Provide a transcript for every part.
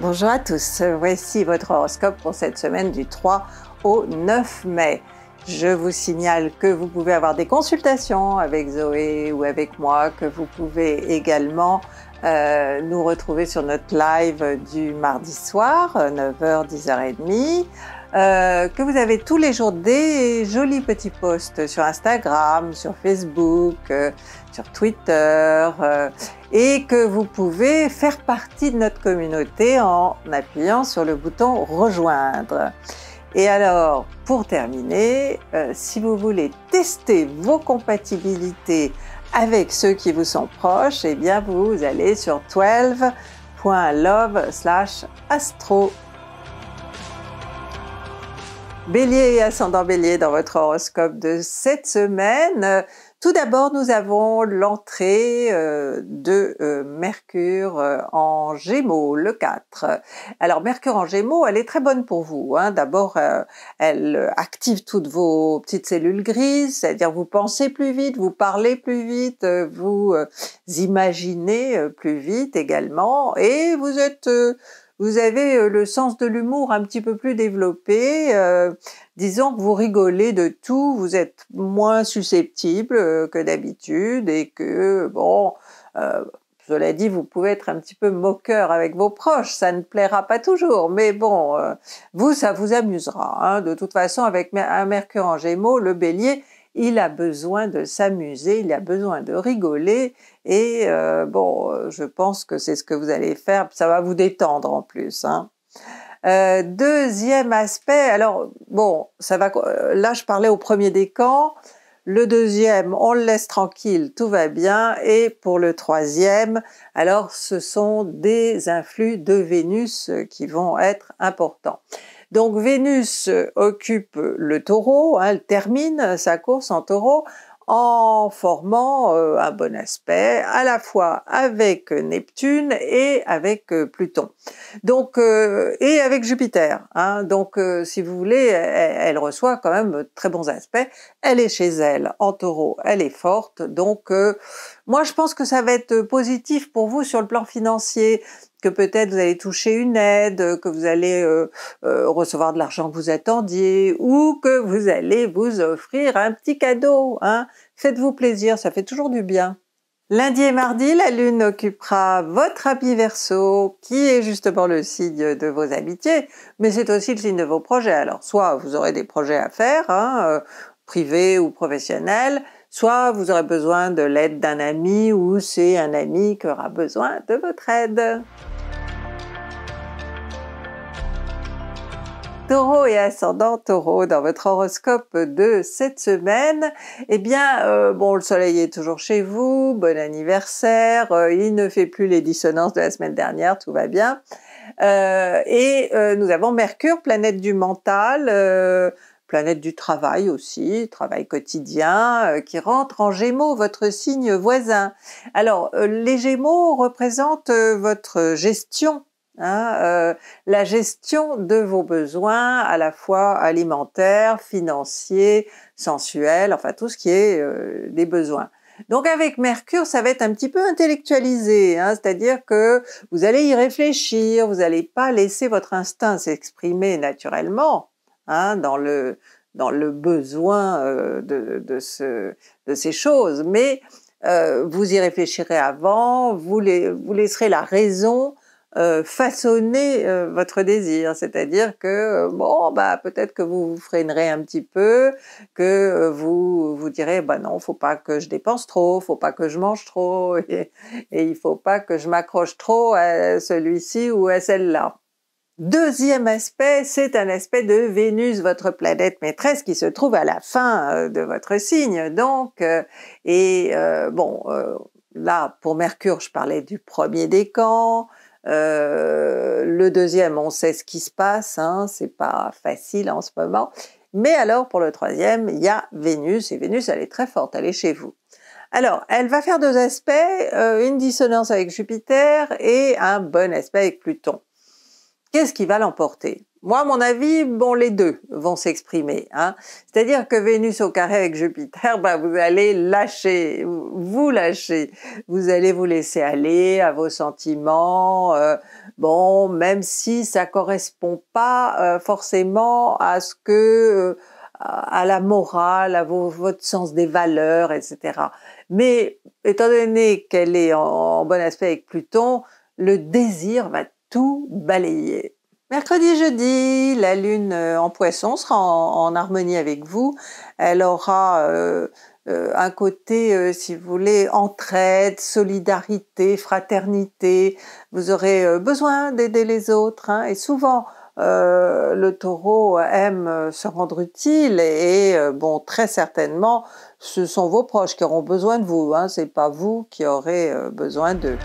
Bonjour à tous, voici votre horoscope pour cette semaine du 3 au 9 mai. Je vous signale que vous pouvez avoir des consultations avec Zoé ou avec moi, que vous pouvez également euh, nous retrouver sur notre live du mardi soir, 9h, 10h30, euh, que vous avez tous les jours des jolis petits posts sur Instagram, sur Facebook, euh, sur Twitter euh, et que vous pouvez faire partie de notre communauté en appuyant sur le bouton rejoindre. Et alors, pour terminer, euh, si vous voulez tester vos compatibilités avec ceux qui vous sont proches, eh bien vous allez sur 12.love/astro. Bélier et ascendant Bélier dans votre horoscope de cette semaine, tout d'abord, nous avons l'entrée euh, de euh, Mercure euh, en Gémeaux, le 4. Alors Mercure en Gémeaux, elle est très bonne pour vous. Hein. D'abord, elle active toutes vos petites cellules grises, c'est-à-dire vous pensez plus vite, vous parlez plus vite, vous imaginez plus vite également, et vous êtes vous avez euh, le sens de l'humour un petit peu plus développé. Euh, disons que vous rigolez de tout, vous êtes moins susceptible euh, que d'habitude et que, bon, cela dit, vous pouvez être un petit peu moqueur avec vos proches, ça ne plaira pas toujours, mais bon, vous, ça vous amusera. Hein. De toute façon, avec un Mercure en Gémeaux, le bélier, il a besoin de s'amuser, il a besoin de rigoler, et euh, bon, je pense que c'est ce que vous allez faire, ça va vous détendre en plus. Hein. Euh, deuxième aspect, alors bon, ça va. Euh, là, je parlais au premier décan. Le deuxième, on le laisse tranquille, tout va bien. Et pour le troisième, alors ce sont des influx de Vénus qui vont être importants. Donc Vénus occupe le taureau, elle hein, termine sa course en taureau en formant euh, un bon aspect à la fois avec euh, Neptune et avec euh, Pluton. Donc euh, et avec Jupiter, hein. donc euh, si vous voulez, elle, reçoit quand même très bons aspects. Elle est chez elle en Taureau, elle est forte. Donc euh, moi je pense que ça va être positif pour vous sur le plan financier que peut-être vous allez toucher une aide, que vous allez recevoir de l'argent que vous attendiez, ou que vous allez vous offrir un petit cadeau. Hein. Faites-vous plaisir, ça fait toujours du bien. Lundi et mardi, la Lune occupera votre habit verso, qui est justement le signe de vos amitiés, mais c'est aussi le signe de vos projets. Alors soit vous aurez des projets à faire, hein, euh, privés ou professionnels, soit vous aurez besoin de l'aide d'un ami ou c'est un ami qui aura besoin de votre aide. taureau et ascendant taureau, dans votre horoscope de cette semaine, eh bien, euh, bon, le soleil est toujours chez vous, bon anniversaire, euh, il ne fait plus les dissonances de la semaine dernière, tout va bien. Euh, et nous avons Mercure, planète du mental, planète du travail aussi, travail quotidien, qui rentre en Gémeaux, votre signe voisin. Alors, les Gémeaux représentent votre gestion Hein, euh, la gestion de vos besoins à la fois alimentaires, financiers, sensuels, enfin tout ce qui est euh, des besoins. Donc avec Mercure, ça va être un petit peu intellectualisé, hein, c'est-à-dire que vous allez y réfléchir, vous n'allez pas laisser votre instinct s'exprimer naturellement hein, dans le besoin euh, de, ces choses, mais vous y réfléchirez avant, vous laisserez la raison euh, façonner euh, votre désir, c'est-à-dire que euh, bon bah peut-être que vous vous freinerez un petit peu, que vous vous direz bah non, faut pas que je dépense trop, faut pas que je mange trop et, il faut pas que je m'accroche trop à celui-ci ou à celle-là. Deuxième aspect, c'est un aspect de Vénus, votre planète maîtresse, qui se trouve à la fin de votre signe, donc, et bon, là, pour Mercure, je parlais du premier décan, euh, le deuxième, on sait ce qui se passe, hein, c'est pas facile en ce moment. Mais alors pour le troisième, il y a Vénus, et Vénus elle est très forte, elle est chez vous. Alors, elle va faire deux aspects, euh, une dissonance avec Jupiter et un bon aspect avec Pluton. Qu'est-ce qui va l'emporter moi, à mon avis, bon, les deux vont s'exprimer. Hein. C'est-à-dire que Vénus au carré avec Jupiter, bah, vous allez lâcher, vous lâcher, vous allez vous laisser aller à vos sentiments, euh, bon, même si ça correspond pas euh, forcément à ce que, euh, à la morale, à votre sens des valeurs, etc. Mais étant donné qu'elle est en bon aspect avec Pluton, le désir va tout balayer. Mercredi, jeudi, la Lune euh, en poisson sera en, harmonie avec vous. Elle aura euh, euh, un côté, si vous voulez, entraide, solidarité, fraternité. Vous aurez besoin d'aider les autres. Hein. et souvent, le taureau aime se rendre utile et, bon très certainement ce sont vos proches qui auront besoin de vous, hein. c'est pas vous qui aurez besoin d'eux.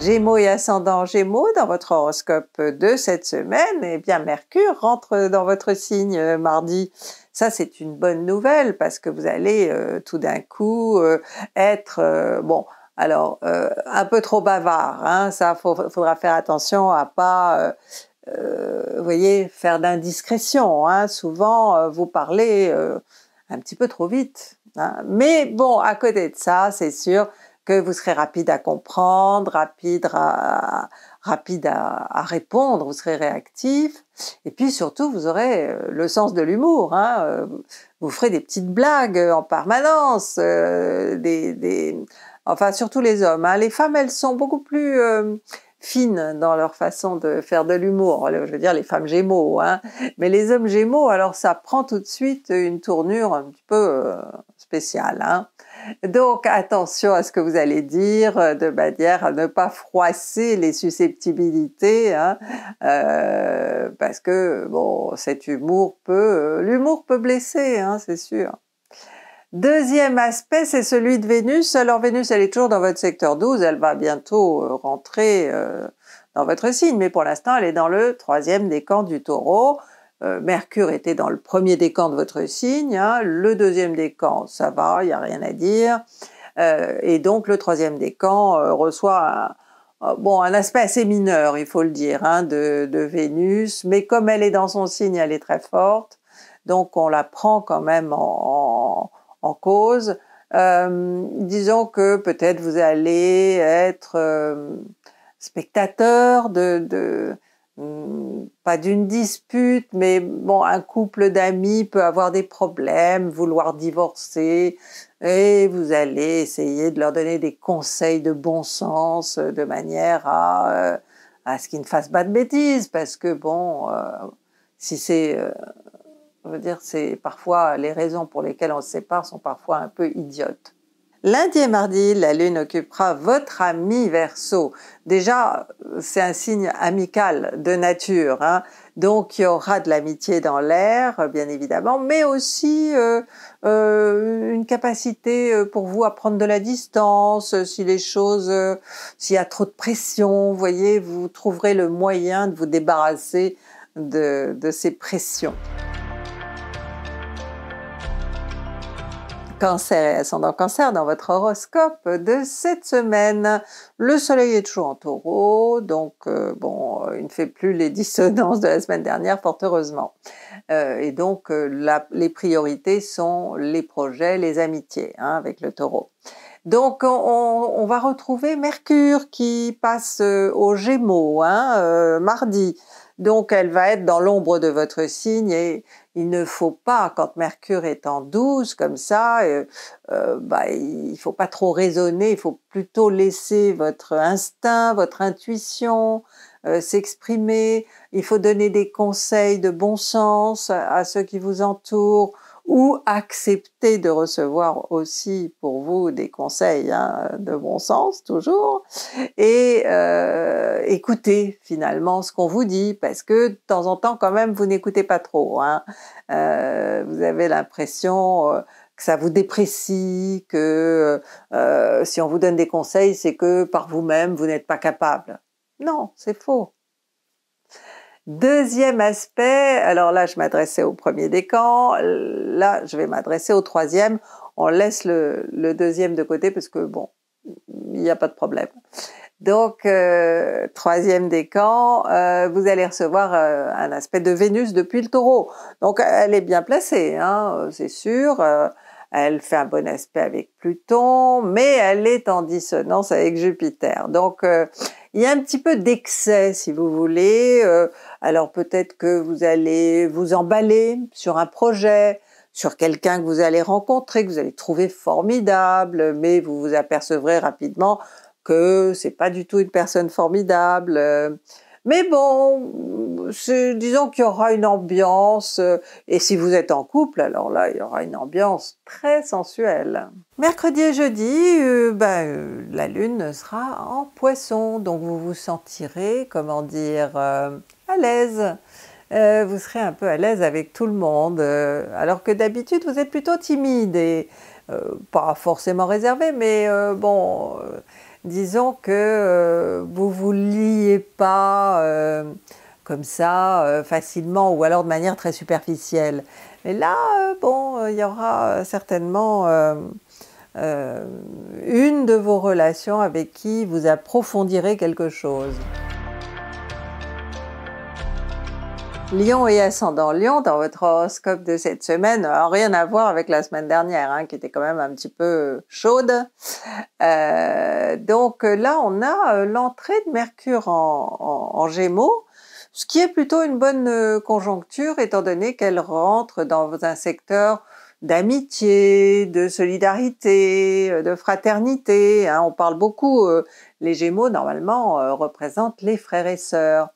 Gémeaux et ascendant Gémeaux, dans votre horoscope de cette semaine, et eh bien Mercure rentre dans votre signe euh, mardi. Ça c'est une bonne nouvelle parce que vous allez euh, tout d'un coup euh, être, bon, alors un peu trop bavard, hein, ça faudra faire attention à pas... vous voyez, faire d'indiscrétion. Hein, souvent, vous parlez un petit peu trop vite. Hein. Mais bon, à côté de ça, c'est sûr, que vous serez rapide à comprendre, rapide à, rapide à, répondre, vous serez réactif, et puis surtout vous aurez euh, le sens de l'humour. Hein, euh, vous ferez des petites blagues en permanence, euh, des, enfin surtout les hommes. Hein. Les femmes, elles sont beaucoup plus fines dans leur façon de faire de l'humour. Je veux dire les femmes Gémeaux, hein. mais les hommes Gémeaux, alors ça prend tout de suite une tournure un petit peu spéciale. Donc attention à ce que vous allez dire euh, de manière à ne pas froisser les susceptibilités, hein. euh, parce que bon, cet humour peut, euh, l'humour peut blesser, hein, c'est sûr. Deuxième aspect, c'est celui de Vénus. Alors Vénus, elle est toujours dans votre secteur 12, elle va bientôt rentrer dans votre signe, mais pour l'instant, elle est dans le troisième décan du Taureau. Euh, Mercure était dans le premier décan de votre signe, hein. le deuxième décan, ça va, il n'y a rien à dire, euh, et donc le troisième décan euh, reçoit un, bon, un aspect assez mineur, il faut le dire, hein, de, Vénus, mais comme elle est dans son signe, elle est très forte, donc on la prend quand même en, cause. disons que peut-être vous allez être spectateur de Hum, pas d'une dispute, mais bon, un couple d'amis peut avoir des problèmes, vouloir divorcer, et vous allez essayer de leur donner des conseils de bon sens euh, de manière euh, à, ce qu'ils ne fassent pas de bêtises, parce que bon, euh, si c'est, veut dire, c'est parfois les raisons pour lesquelles on se sépare sont parfois un peu idiotes. Lundi et mardi, la Lune occupera votre ami Verseau. Déjà, c'est un signe amical de nature, hein. donc il y aura de l'amitié dans l'air, bien évidemment, mais aussi euh, euh, une capacité euh, pour vous à prendre de la distance. Si les choses, s'il y a trop de pression, vous voyez, vous trouverez le moyen de vous débarrasser de ces pressions. Cancer et ascendant cancer dans votre horoscope de cette semaine. Le soleil est toujours en taureau, donc euh, bon, euh, il ne fait plus les dissonances de la semaine dernière, fort heureusement. Euh, et donc les priorités sont les projets, les amitiés hein, avec le taureau. Donc on, va retrouver Mercure qui passe au Gémeaux hein, mardi. Donc elle va être dans l'ombre de votre signe et il ne faut pas, quand Mercure est en 12 comme ça, il euh, ne euh, bah, il faut pas trop raisonner, il faut plutôt laisser votre instinct, votre intuition euh, s'exprimer, il faut donner des conseils de bon sens à ceux qui vous entourent, ou accepter de recevoir aussi pour vous des conseils hein, de bon sens toujours et écouter euh, écoutez finalement ce qu'on vous dit parce que de temps en temps quand même vous n'écoutez pas trop. Hein. Euh, vous avez l'impression euh, que ça vous déprécie, que si on vous donne des conseils c'est que par vous-même vous n'êtes pas capable. Non, c'est faux. Deuxième aspect, alors là je m'adressais au premier décan, là je vais m'adresser au troisième, on laisse le, deuxième de côté parce que bon, il n'y a pas de problème. Donc, euh, troisième décan, euh, vous allez recevoir euh, un aspect de Vénus depuis le taureau. Donc, elle est bien placée, hein, c'est sûr. elle fait un bon aspect avec Pluton, mais elle est en dissonance avec Jupiter. Donc, il y a un petit peu d'excès, si vous voulez. Euh, alors peut-être que vous allez vous emballer sur un projet, sur quelqu'un que vous allez rencontrer, que vous allez trouver formidable, mais vous vous apercevrez rapidement que c'est pas du tout une personne formidable. Euh, mais bon, disons qu'il y aura une ambiance, euh, et si vous êtes en couple, alors là, il y aura une ambiance très sensuelle. Mercredi et jeudi, euh, ben, euh, la lune sera en poisson, donc vous vous sentirez, comment dire, à l'aise. vous serez un peu à l'aise avec tout le monde, alors que d'habitude, vous êtes plutôt timide et pas forcément réservé, mais bon disons que euh, vous vous liez pas euh, comme ça euh, facilement ou alors de manière très superficielle. Mais là, bon, il y aura certainement une de vos relations avec qui vous approfondirez quelque chose. Lion et ascendant Lion dans votre horoscope de cette semaine, euh, rien à voir avec la semaine dernière, hein, qui était quand même un petit peu chaude. Euh, donc euh, là, on a l'entrée de Mercure en, Gémeaux, ce qui est plutôt une bonne conjoncture, étant donné qu'elle rentre dans un secteur d'amitié, de solidarité, de fraternité. Hein. on parle beaucoup, les Gémeaux normalement représentent les frères et sœurs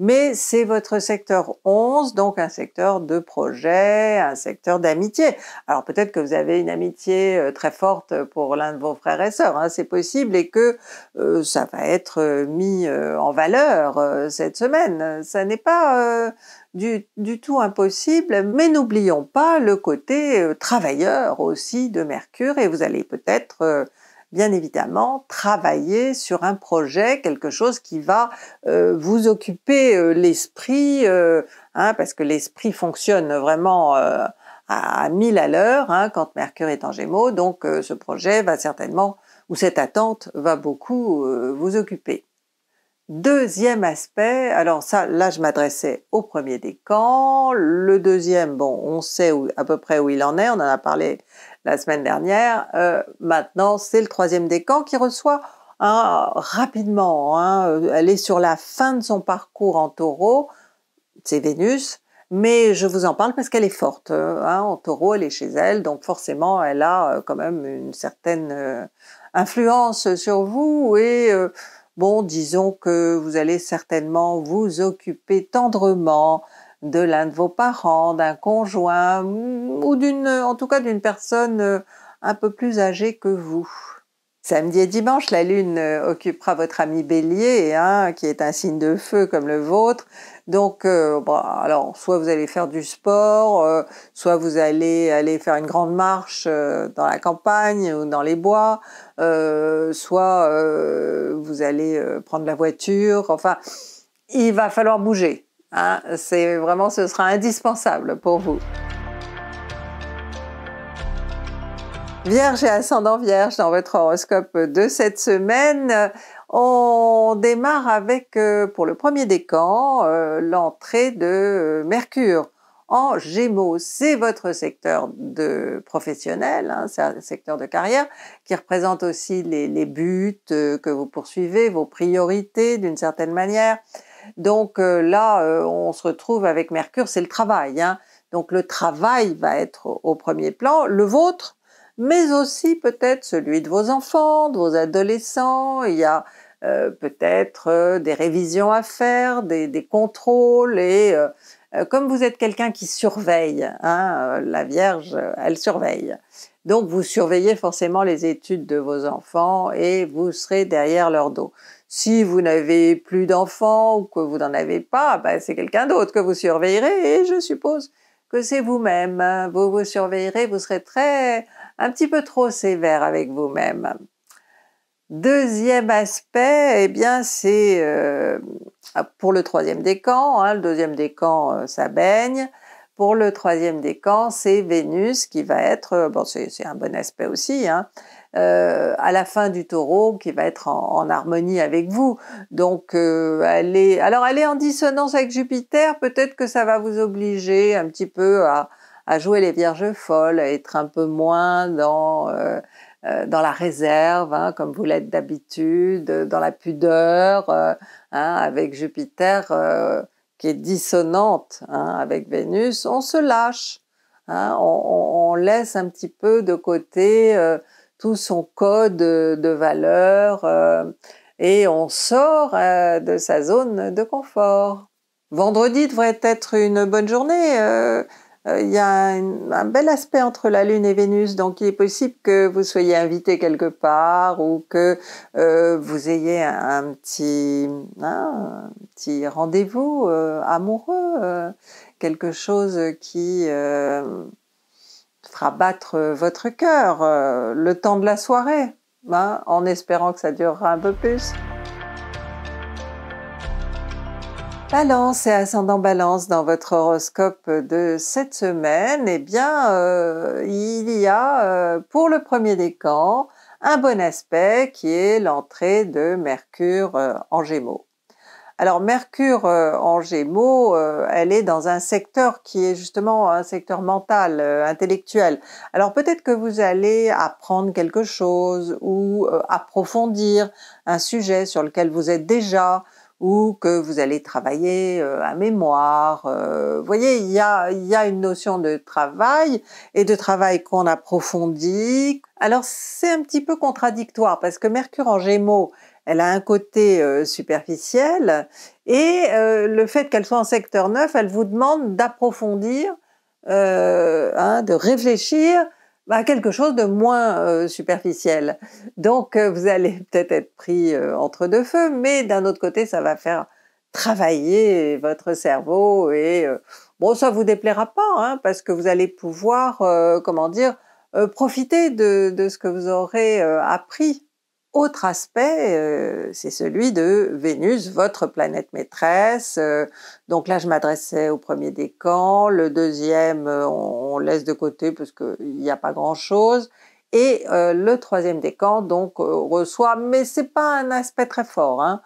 mais c'est votre secteur 11, donc un secteur de projet, un secteur d'amitié. Alors peut-être que vous avez une amitié euh, très forte pour l'un de vos frères et sœurs, hein, c'est possible, et que euh, ça va être euh, mis en valeur cette semaine. Ça n'est pas du, tout impossible, mais n'oublions pas le côté travailleur aussi de Mercure, et vous allez peut-être bien évidemment travailler sur un projet, quelque chose qui va euh, vous occuper euh, l'esprit, euh, hein, parce que l'esprit fonctionne vraiment à mille à l'heure hein, quand Mercure est en Gémeaux, donc ce projet va certainement, ou cette attente va beaucoup vous occuper. Deuxième aspect, alors ça, là je m'adressais au premier décan, le deuxième, bon, on sait à peu près où il en est, on en a parlé la semaine dernière. Euh, maintenant, c'est le troisième décan qui reçoit rapidement. Hein, euh, elle est sur la fin de son parcours en taureau. C'est Vénus. Mais je vous en parle parce qu'elle est forte. Euh, hein, en taureau, elle est chez elle, donc forcément, elle a quand même une certaine influence sur vous. Et bon, disons que vous allez certainement vous occuper tendrement de l'un de vos parents, d'un conjoint mm, ou d'une, en tout cas d'une personne euh, un peu plus âgée que vous. Samedi et dimanche, la Lune euh, occupera votre ami Bélier, hein, qui est un signe de feu comme le vôtre. Donc, euh, alors, soit vous allez faire du sport, soit vous allez aller faire une grande marche dans la campagne ou dans les bois, soit vous allez prendre la voiture. Enfin, il va falloir bouger. Ah, c'est vraiment, ce sera indispensable pour vous. Vierge et ascendant Vierge dans votre horoscope de cette semaine, on démarre avec, euh, pour le premier décan, euh, l'entrée de euh, Mercure en Gémeaux. C'est votre secteur de professionnel, hein, c'est un secteur de carrière qui représente aussi les buts que vous poursuivez, vos priorités d'une certaine manière. Donc euh, là, euh, on se retrouve avec Mercure, c'est le travail. Hein. Donc le travail va être au premier plan, le vôtre, mais aussi peut-être celui de vos enfants, de vos adolescents. Il y a euh, peut-être des révisions à faire, des, contrôles et comme vous êtes quelqu'un qui surveille, hein, la Vierge, elle surveille. Donc vous surveillez forcément les études de vos enfants et vous serez derrière leur dos. Si vous n'avez plus d'enfants ou que vous n'en avez pas, ben, c'est quelqu'un d'autre que vous surveillerez et je suppose que c'est vous-même. Vous vous surveillerez, vous serez très un petit peu trop sévère avec vous-même. Deuxième aspect, eh bien c'est euh, pour le troisième décan, camps, hein, le deuxième décan camps euh, ça baigne, pour le troisième décan c'est Vénus qui va être, euh, bon c'est un bon aspect aussi, hein, euh, à la fin du taureau qui va être en, harmonie avec vous. Donc euh, elle alors elle est en dissonance avec Jupiter, peut-être que ça va vous obliger un petit peu à, jouer les vierges folles, à être un peu moins dans... Euh, dans la réserve, hein, comme vous l'êtes d'habitude, dans la pudeur, hein, avec Jupiter qui est dissonante hein, avec Vénus, on se lâche, on, laisse un petit peu de côté tout son code euh, de valeur euh, et on sort euh, de sa zone de confort. Vendredi devrait être une bonne journée. Il y a un, bel aspect entre la Lune et Vénus, donc il est possible que vous soyez invité quelque part ou que vous ayez un, petit, hein, petit rendez-vous amoureux quelque chose qui fera battre euh, votre cœur euh, le temps de la soirée, hein, en espérant que ça durera un peu plus. Balance et ascendant Balance dans votre horoscope de cette semaine, eh bien, euh, il y a pour le premier décan un bon aspect qui est l'entrée de Mercure en Gémeaux. Alors Mercure euh, en Gémeaux, euh, elle est dans un secteur qui est justement un secteur mental, euh, intellectuel. Alors peut-être que vous allez apprendre quelque chose ou approfondir un sujet sur lequel vous êtes déjà ou que vous allez travailler un mémoire. vous voyez, il y a, il y a une notion de travail et de travail qu'on approfondit. Alors c'est un petit peu contradictoire parce que Mercure en Gémeaux, elle a un côté euh, superficiel et euh, le fait qu'elle soit en secteur 9, elle vous demande d'approfondir, euh, hein, de réfléchir à quelque chose de moins superficiel. Donc vous allez peut-être être pris entre deux feux, mais d'un autre côté, ça va faire travailler votre cerveau et bon, ça vous déplaira pas hein, parce que vous allez pouvoir, comment dire, profiter de, ce que vous aurez appris autre aspect, euh, c'est celui de Vénus, votre planète maîtresse. Euh, donc là, je m'adressais au premier décan, le deuxième, euh, on, laisse de côté parce qu'il n'y a pas grand-chose. Et le troisième décan, donc, reçoit, mais c'est pas un aspect très fort. Hein.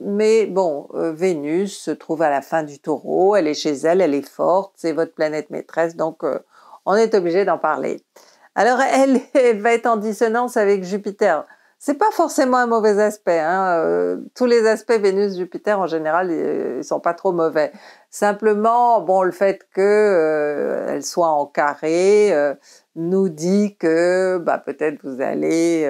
Mais bon, Vénus se trouve à la fin du taureau, elle est chez elle, elle est forte, c'est votre planète maîtresse, donc on est obligé d'en parler. Alors elle va être en dissonance avec Jupiter. C'est pas forcément un mauvais aspect. Hein. Euh, tous les aspects Vénus-Jupiter en général, ils sont pas trop mauvais. Simplement, bon, le fait qu'elle euh, soit en carré euh, nous dit que bah, peut-être vous allez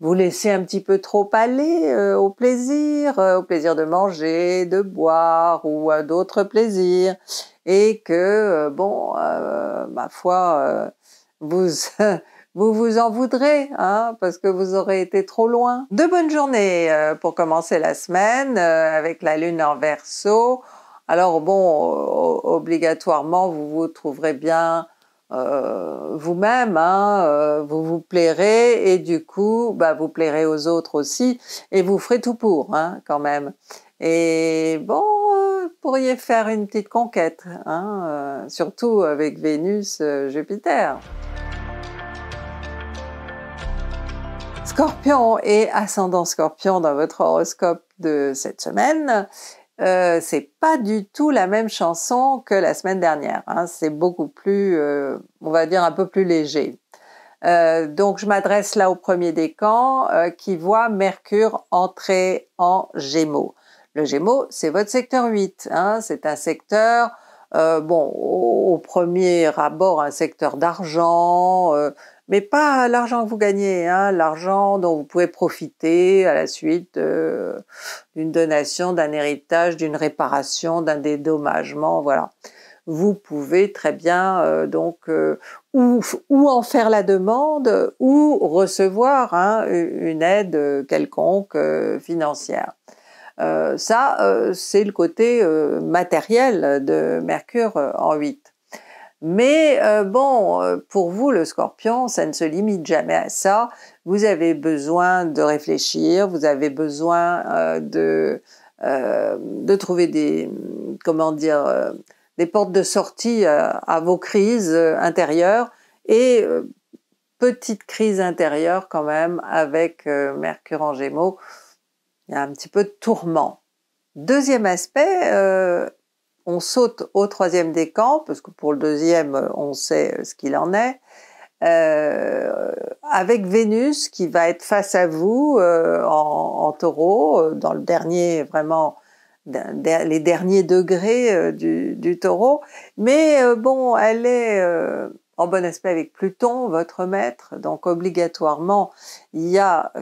vous laisser un petit peu trop aller au plaisir, au plaisir de manger, de boire ou à d'autres plaisirs, et que bon, ma foi, vous vous vous en voudrez, hein, parce que vous aurez été trop loin. De bonnes journées euh, pour commencer la semaine euh, avec la lune en verso. Alors bon, euh, obligatoirement, vous vous trouverez bien vous-même, hein, vous vous plairez et du coup, bah, vous plairez aux autres aussi et vous ferez tout pour hein, quand même. Et bon, vous pourriez faire une petite conquête, hein, surtout avec Vénus-Jupiter. Scorpion et ascendant Scorpion dans votre horoscope de cette semaine, euh, c'est pas du tout la même chanson que la semaine dernière. Hein. C'est beaucoup plus, euh, on va dire, un peu plus léger. Euh, donc je m'adresse là au premier décan euh, qui voit Mercure entrer en Gémeaux. Le Gémeaux, c'est votre secteur 8. Hein. C'est un secteur, bon, au, premier abord, un secteur d'argent mais pas l'argent que vous gagnez, hein, l'argent dont vous pouvez profiter à la suite euh, d'une donation, d'un héritage, d'une réparation, d'un dédommagement, voilà. Vous pouvez très bien euh, donc euh, ou, en faire la demande ou recevoir hein, une aide quelconque financière. ça, c'est le côté matériel de Mercure en 8. Mais euh, bon, euh, pour vous, le scorpion, ça ne se limite jamais à ça. Vous avez besoin de réfléchir, vous avez besoin euh, de, de trouver des, comment dire, des portes de sortie à vos crises intérieures et petite crise intérieure quand même avec Mercure en Gémeaux. Il y a un petit peu de tourment. Deuxième aspect, on saute au troisième décan, parce que pour le deuxième, euh, on sait euh, ce qu'il en est, euh, avec Vénus qui va être face à vous en, taureau, dans le dernier, vraiment, les derniers degrés du, du, taureau. Mais bon, elle est en bon aspect avec Pluton, votre maître, donc obligatoirement, il y a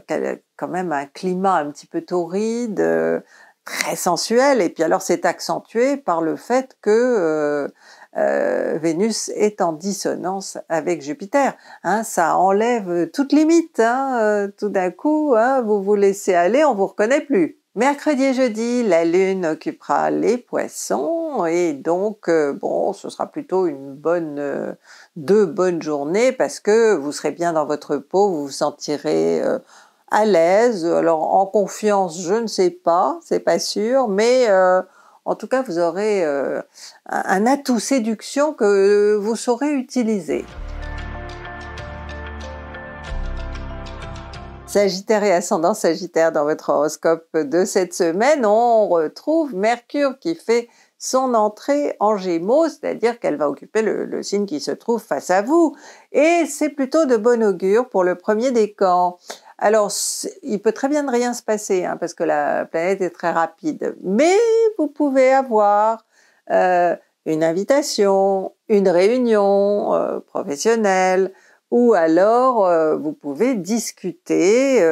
quand même un climat un petit peu torride très sensuel et puis alors c'est accentué par le fait que euh, euh, Vénus est en dissonance avec Jupiter. Hein. ça enlève toute limite, hein, euh, tout d'un coup, hein, vous vous laissez aller, on vous reconnaît plus. Mercredi et jeudi, la Lune occupera les Poissons et donc bon, ce sera plutôt une bonne, deux bonnes journées parce que vous serez bien dans votre peau, vous vous sentirez à l'aise. Alors en confiance, je ne sais pas, c'est pas sûr, mais euh, en tout cas, vous aurez euh, un atout séduction que vous saurez utiliser. Sagittaire et ascendant Sagittaire dans votre horoscope de cette semaine, on retrouve Mercure qui fait son entrée en Gémeaux, c'est-à-dire qu'elle va occuper le, le, signe qui se trouve face à vous. Et c'est plutôt de bon augure pour le premier décan. Alors, il peut très bien ne rien se passer, hein, parce que la planète est très rapide, mais vous pouvez avoir euh, une invitation, une réunion euh, professionnelle, ou alors euh, vous pouvez discuter,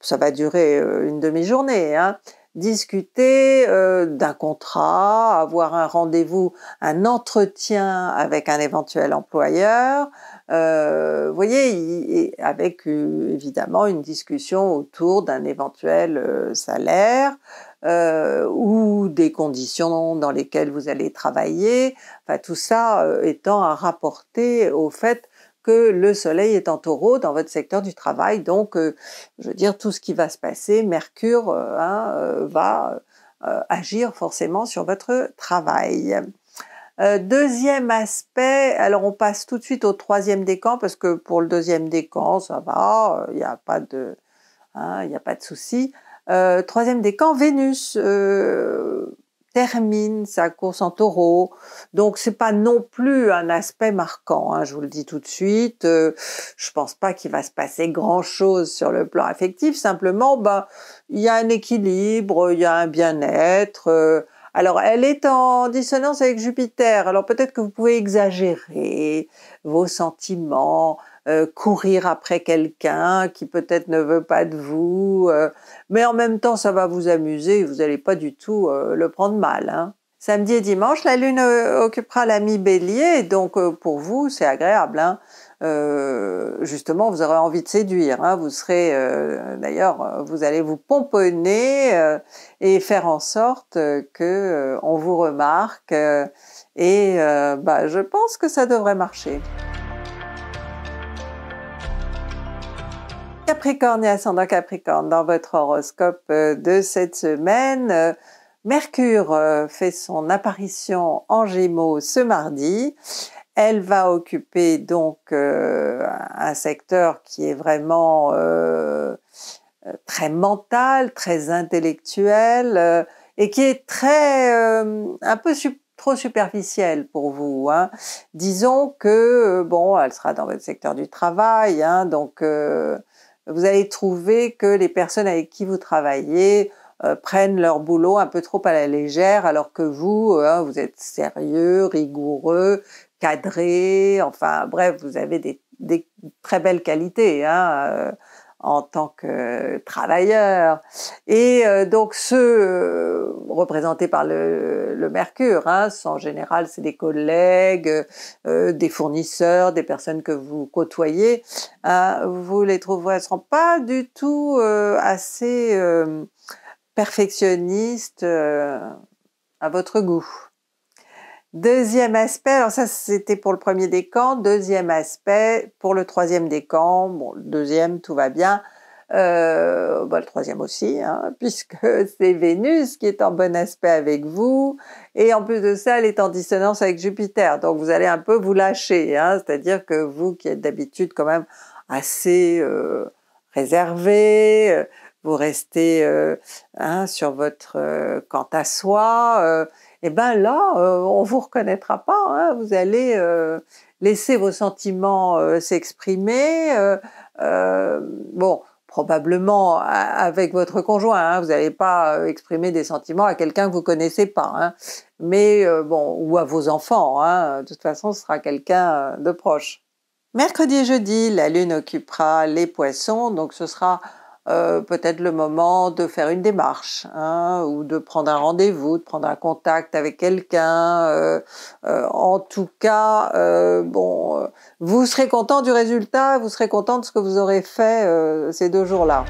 ça va durer une demi-journée, hein, discuter d'un contrat, avoir un rendez-vous, un entretien avec un éventuel employeur, vous euh, voyez, avec euh, évidemment une discussion autour d'un éventuel euh, salaire, ou des conditions dans lesquelles vous allez travailler, enfin tout ça étant à rapporter au fait que le soleil est en taureau dans votre secteur du travail, donc je veux dire tout ce qui va se passer, Mercure hein, va agir forcément sur votre travail. Euh, deuxième aspect, alors on passe tout de suite au troisième décan parce que pour le deuxième décan, ça va, il euh, n'y a pas de, hein, a pas de souci. Euh, troisième décan, Vénus termine sa course en taureau. Donc c'est pas non plus un aspect marquant, hein, je vous le dis tout de suite. je pense pas qu'il va se passer grand-chose sur le plan affectif, simplement ben il y a un équilibre, il y a un bien-être, alors, elle est en dissonance avec Jupiter. Alors peut-être que vous pouvez exagérer vos sentiments, euh, courir après quelqu'un qui peut-être ne veut pas de vous, euh, mais en même temps ça va vous amuser, vous n'allez pas du tout euh, le prendre mal. Hein. Samedi et dimanche, la Lune occupera la l'ami Bélier, donc pour vous c'est agréable. Hein. Euh, justement, vous aurez envie de séduire. Hein. vous serez, euh, d'ailleurs, vous allez vous pomponner euh, et faire en sorte que on vous remarque. et bah, je pense que ça devrait marcher. Capricorne et ascendant Capricorne, dans votre horoscope de cette semaine, Mercure fait son apparition en Gémeaux ce mardi elle va occuper donc euh, un secteur qui est vraiment euh, euh, très mental, très intellectuel et qui est très un peu trop superficiel pour vous. Hein. Disons que bon, elle sera dans votre secteur du travail, hein, donc vous allez trouver que les personnes avec qui vous travaillez prennent leur boulot un peu trop à la légère, alors que vous, hein, vous êtes sérieux, rigoureux, cadré. Enfin, bref, vous avez des, très belles qualités hein, euh, en tant que travailleur. Et euh, donc ceux euh, représentés par le, Mercure, hein, en général, c'est des collègues, des fournisseurs, des personnes que vous côtoyez. Hein, vous les trouverez, seront pas du tout assez perfectionnistes à votre goût. Deuxième aspect, alors ça c'était pour le premier décan, deuxième aspect pour le troisième décan, bon le deuxième tout va bien, euh, bah, le troisième aussi, hein, puisque c'est Vénus qui est en bon aspect avec vous, et en plus de ça, elle est en dissonance avec Jupiter, donc vous allez un peu vous lâcher, hein. c'est-à-dire que vous qui êtes d'habitude quand même assez euh, réservé, euh, vous restez euh, hein, sur votre quant à soi, eh ben là, on euh, on vous reconnaîtra pas. Hein. vous allez euh, laisser vos sentiments euh, s'exprimer. bon, probablement avec votre conjoint. Hein. vous n'allez pas exprimer des sentiments à quelqu'un que vous connaissez pas. Hein. mais bon, ou à vos enfants. de toute façon, ce sera quelqu'un de proche. Mercredi et jeudi, la Lune occupera les Poissons, donc ce sera euh, peut-être le moment de faire une démarche hein, ou de prendre un rendez-vous, de prendre un contact avec quelqu'un. Euh, euh, en tout cas, bon, vous serez content du résultat, vous serez content de ce que vous aurez fait ces deux jours-là.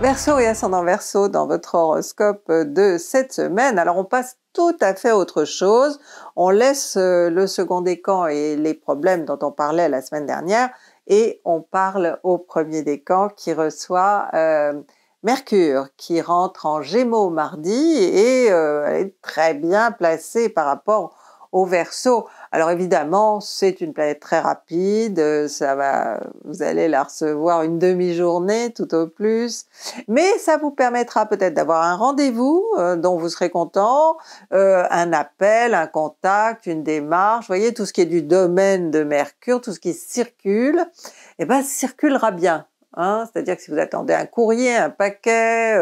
Verseau et ascendant Verseau dans votre horoscope de cette semaine. Alors on passe tout à fait autre chose. On laisse le second décan et les problèmes dont on parlait la semaine dernière et on parle au premier des camps qui reçoit euh, Mercure, qui rentre en Gémeaux mardi et euh, est très bien placée par rapport au Verseau. Alors évidemment, c'est une planète très rapide, euh, ça va, vous allez la recevoir une demi-journée tout au plus, mais ça vous permettra peut-être d'avoir un rendez-vous euh, dont vous serez content, euh, un appel, un contact, une démarche, vous voyez tout ce qui est du domaine de Mercure, tout ce qui circule, et eh ben circulera bien. Hein. C'est-à-dire que si vous attendez un courrier, un paquet,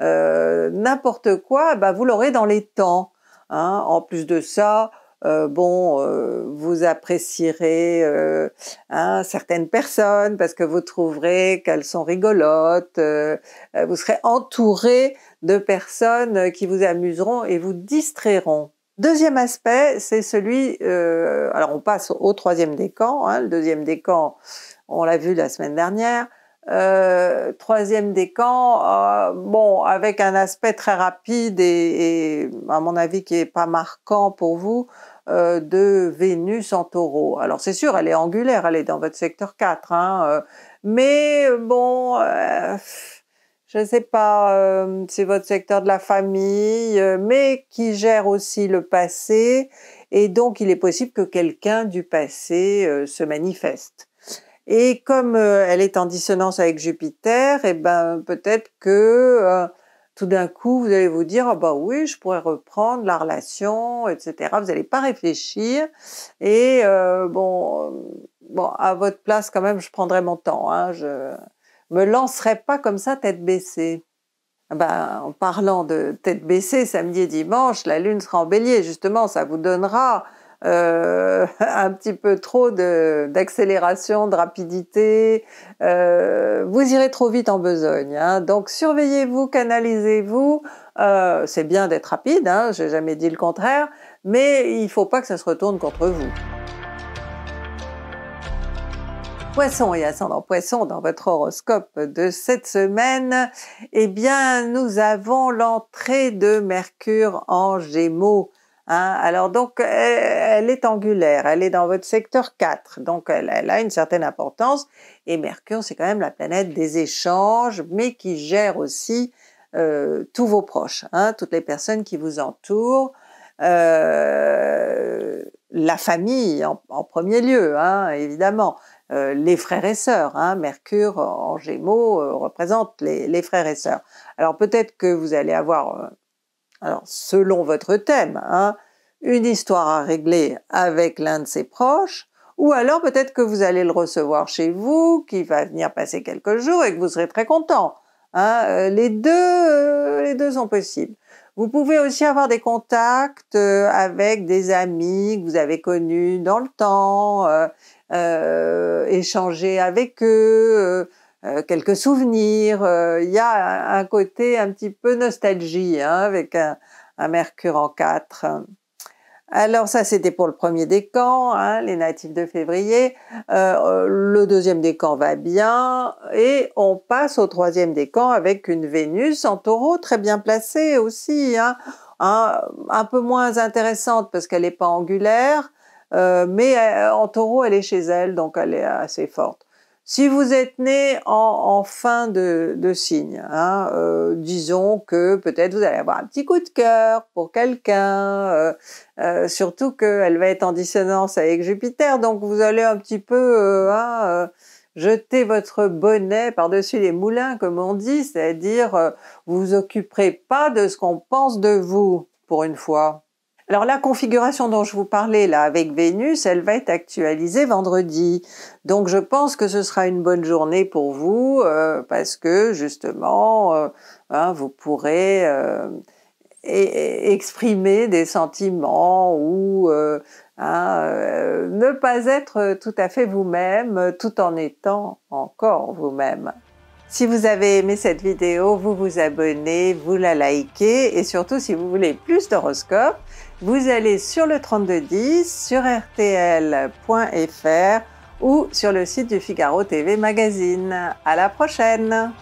n'importe quoi, eh ben, vous l'aurez dans les temps. Hein, en plus de ça, euh, bon, euh, vous apprécierez euh, hein, certaines personnes parce que vous trouverez qu'elles sont rigolotes, vous serez entouré de personnes qui vous amuseront et vous distrairont. Deuxième aspect, c'est celui, alors on passe au troisième décan, hein, le deuxième décan, on l'a vu la semaine dernière, euh, troisième des camps, euh, bon, avec un aspect très rapide et, à mon avis qui n'est pas marquant pour vous, euh, de Vénus en taureau. Alors c'est sûr, elle est angulaire, elle est dans votre secteur 4, hein, euh, mais bon, euh, je ne sais pas, c'est votre secteur de la famille, mais qui gère aussi le passé, et donc il est possible que quelqu'un du passé se manifeste. Et comme euh, elle est en dissonance avec Jupiter, et eh ben peut-être que euh, tout d'un coup vous allez vous dire oh, bah oui je pourrais reprendre la relation, etc. Vous n'allez pas réfléchir et euh, bon bon à votre place quand même je prendrai mon temps. Hein, je me lancerai pas comme ça tête baissée. Ah ben, en parlant de tête baissée samedi et dimanche, la lune sera en bélier justement, ça vous donnera euh, un petit peu trop d'accélération, de, rapidité, euh, vous irez trop vite en besogne. Hein. Donc surveillez-vous, canalisez-vous. Euh, c'est bien d'être rapide, je hein, j'ai jamais dit le contraire, mais il faut pas que ça se retourne contre vous. Poisson et ascendant Poisson dans votre horoscope de cette semaine, eh bien nous avons l'entrée de Mercure en Gémeaux. Hein, alors donc, euh, elle, est angulaire, elle est dans votre secteur 4, donc elle, a une certaine importance. Et Mercure, c'est quand même la planète des échanges, mais qui gère aussi euh, tous vos proches, hein, toutes les personnes qui vous entourent. Euh, la famille en, premier lieu, hein, évidemment, les frères et sœurs. Mercure en Gémeaux représente les, les, frères et sœurs. Alors peut-être que vous allez avoir alors selon votre thème, hein, une histoire à régler avec l'un de ses proches, ou alors peut-être que vous allez le recevoir chez vous, qui va venir passer quelques jours et que vous serez très content. Hein. Euh, les, deux, euh, les deux sont possibles. Vous pouvez aussi avoir des contacts euh, avec des amis que vous avez connus dans le temps, échanger avec eux, euh, quelques souvenirs. Euh, il y a un côté un petit peu nostalgie hein, avec un, Mercure en 4. Alors ça c'était pour le premier décan, hein, les natifs de février. Euh, le deuxième décan va bien et on passe au troisième décan avec une Vénus en taureau très bien placée aussi, hein. un, peu moins intéressante parce qu'elle n'est pas angulaire, mais en taureau elle est chez elle donc elle est assez forte. Si vous êtes né en, fin de, signe, hein, euh, disons que peut-être vous allez avoir un petit coup de cœur pour quelqu'un, euh, euh, surtout qu'elle va être en dissonance avec Jupiter, donc vous allez un petit peu hein, jeter votre bonnet par-dessus les moulins, comme on dit, c'est-à-dire vous vous occuperez pas de ce qu'on pense de vous pour une fois. Alors la configuration dont je vous parlais là avec Vénus, elle va être actualisée vendredi. Donc je pense que ce sera une bonne journée pour vous euh, parce que justement, euh, hein, vous pourrez euh, e-, e-, exprimer des sentiments ou hein, ne pas être tout à fait vous-même tout en étant encore vous-même. Si vous avez aimé cette vidéo, vous vous abonnez, vous la likez et surtout si vous voulez plus d'horoscopes, vous allez sur le 3210, sur rtl.fr ou sur le site du Figaro TV Magazine. À la prochaine!